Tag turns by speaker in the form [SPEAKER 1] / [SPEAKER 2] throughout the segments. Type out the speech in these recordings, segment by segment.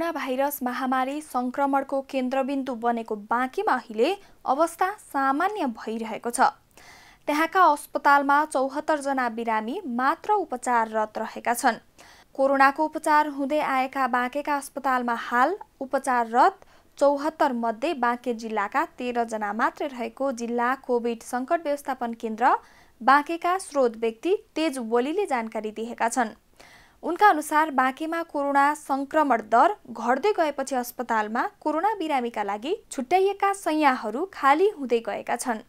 [SPEAKER 1] corona virus महामारी सङ्क्रमणको केन्द्रबिन्दु बनेको बाँकीमा अहिले अवस्था सामान्य भइरहेको छ त्यहाँका अस्पतालमा चौहत्तरजना बिरामी मात्र उपचाररत रहेका छन् कोरोनाको उपचार हुँदै आएका बाँकेका अस्पतालमा हाल उपचाररत चौहत्तर मध्ये बाँके जिल्लाका तेह्रजना मात्रै रहेको जिल्ला कोभिड सङ्कट व्यवस्थापन केन्द्र बाँकेका स्रोत व्यक्ति तेज ओलीले जानकारी दिएका छन् उनका अनुसार बाँकेमा कोरोना सङ्क्रमण दर घट्दै गएपछि अस्पतालमा कोरोना बिरामीका लागि छुट्याइएका सयहरू खाली हुँदै गएका छन्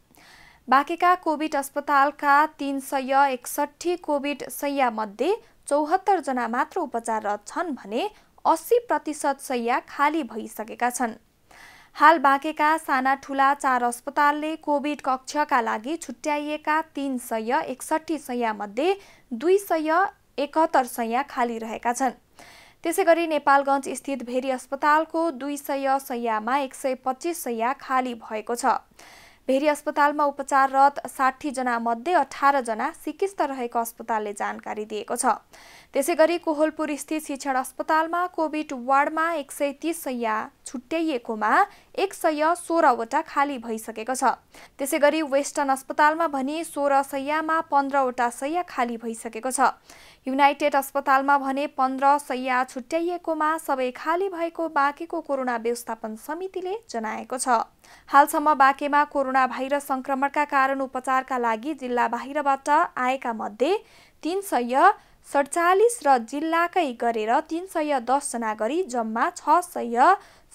[SPEAKER 1] बाँकेका कोभिड अस्पतालका तिन सय एकसट्ठी कोभिड सयमध्ये चौहत्तरजना मात्र उपचाररत छन् भने अस्सी प्रतिशत सैया खाली भइसकेका छन् हाल बाँकेका साना ठुला चार अस्पतालले कोभिड कक्षका लागि छुट्याइएका तिन सय एकसट्ठी सयमध्ये दुई सय एकहत्तर सैया खाली रहेका छन् त्यसै गरी नेपालगञ्ज स्थित भेरी अस्पतालको दुई सय सयमा एक सय पच्चिस सय खाली भएको छ भेरी अस्पतालमा उपचाररत साठी मध्ये अठारजना सिकिस्त रहेको अस्पतालले जानकारी दिएको छ त्यसै गरी कोहलपुर स्थित शिक्षण अस्पतालमा कोभिड वार्डमा एक सय तिस सय छुट्याइएकोमा एक सय सोह्रवटा खाली भइसकेको छ त्यसै गरी वेस्टर्न अस्पतालमा भने सोह्र सयमा पन्ध्रवटा सय खाली भइसकेको छ युनाइटेड अस्पतालमा भने पन्ध्र सय छुट्याइएकोमा सबै खाली भएको बाँकेको कोरोना व्यवस्थापन समितिले जनाएको छ हालसम्म बाँकेमा कोरोना कोरोना भाइरस सङ्क्रमणका कारण उपचारका लागि जिल्ला बाहिरबाट आएका मध्ये तिन सय सडचालिस र जिल्लाकै गरेर तिन सय दसजना गरी जम्मा छ सय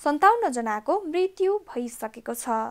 [SPEAKER 1] सन्ताउन्नजनाको मृत्यु भइसकेको छ